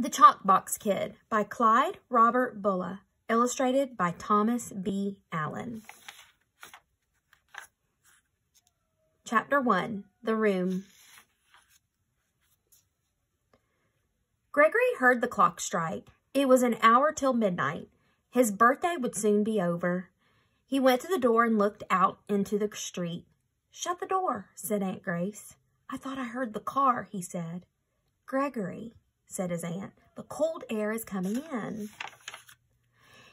The Chalkbox Kid by Clyde Robert Bulla, illustrated by Thomas B. Allen. Chapter 1, The Room. Gregory heard the clock strike. It was an hour till midnight. His birthday would soon be over. He went to the door and looked out into the street. Shut the door, said Aunt Grace. I thought I heard the car, he said. Gregory, said his aunt. The cold air is coming in.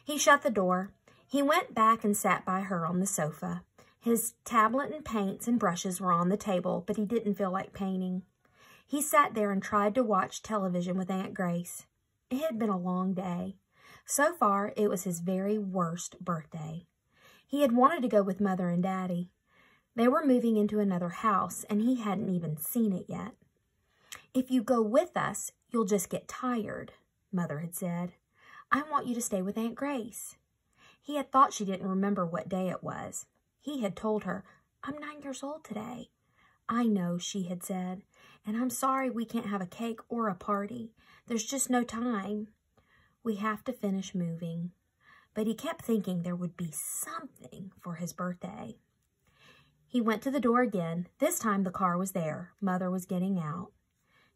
He shut the door. He went back and sat by her on the sofa. His tablet and paints and brushes were on the table, but he didn't feel like painting. He sat there and tried to watch television with Aunt Grace. It had been a long day. So far, it was his very worst birthday. He had wanted to go with Mother and Daddy. They were moving into another house, and he hadn't even seen it yet. If you go with us, you'll just get tired, Mother had said. I want you to stay with Aunt Grace. He had thought she didn't remember what day it was. He had told her, I'm nine years old today. I know, she had said, and I'm sorry we can't have a cake or a party. There's just no time. We have to finish moving. But he kept thinking there would be something for his birthday. He went to the door again. This time the car was there. Mother was getting out.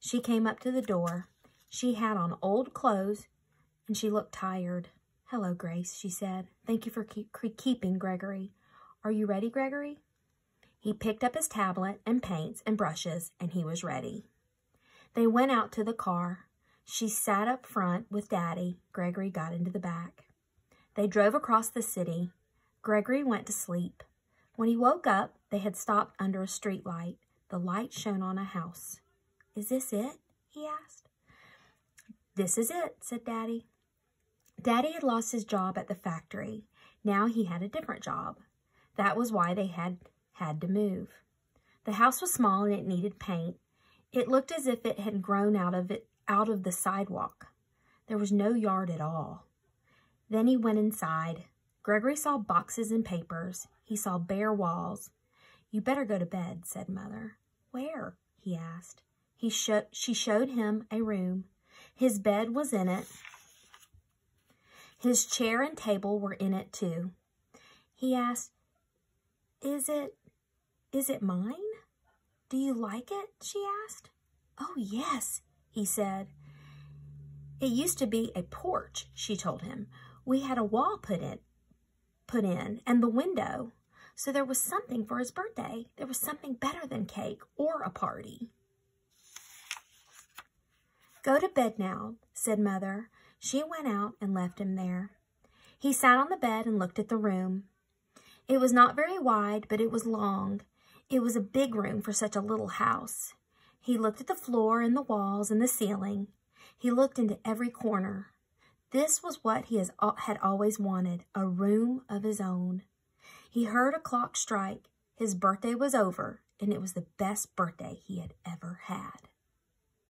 She came up to the door. She had on old clothes, and she looked tired. Hello, Grace, she said. Thank you for keep keeping Gregory. Are you ready, Gregory? He picked up his tablet and paints and brushes, and he was ready. They went out to the car. She sat up front with Daddy. Gregory got into the back. They drove across the city. Gregory went to sleep. When he woke up, they had stopped under a street light. The light shone on a house. Is this it? he asked. This is it, said Daddy. Daddy had lost his job at the factory. Now he had a different job. That was why they had had to move. The house was small and it needed paint. It looked as if it had grown out of it out of the sidewalk. There was no yard at all. Then he went inside. Gregory saw boxes and papers. He saw bare walls. You better go to bed, said Mother. Where? he asked. He sho she showed him a room. His bed was in it. His chair and table were in it too. He asked, is it, is it mine? Do you like it? She asked. Oh, yes, he said. It used to be a porch, she told him. We had a wall put in, put in and the window. So there was something for his birthday. There was something better than cake or a party. Go to bed now, said Mother. She went out and left him there. He sat on the bed and looked at the room. It was not very wide, but it was long. It was a big room for such a little house. He looked at the floor and the walls and the ceiling. He looked into every corner. This was what he has, had always wanted, a room of his own. He heard a clock strike. His birthday was over, and it was the best birthday he had ever had.